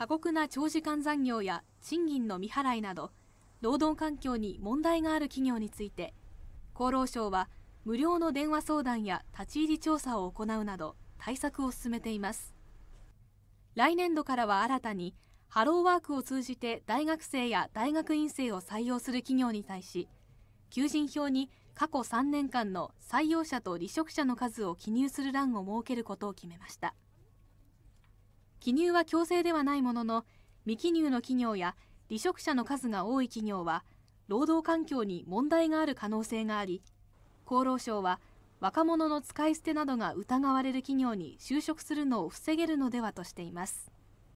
過酷な長時間残業や賃金の未払いなど労働環境に問題がある企業について厚労省は無料の電話相談や立ち入り調査を行うなど対策を進めています来年度からは新たにハローワークを通じて大学生や大学院生を採用する企業に対し求人票に過去3年間の採用者と離職者の数を記入する欄を設けることを決めました。記入は強制ではないものの未記入の企業や離職者の数が多い企業は労働環境に問題がある可能性があり厚労省は若者の使い捨てなどが疑われる企業に就職するのを防げるのではとしています。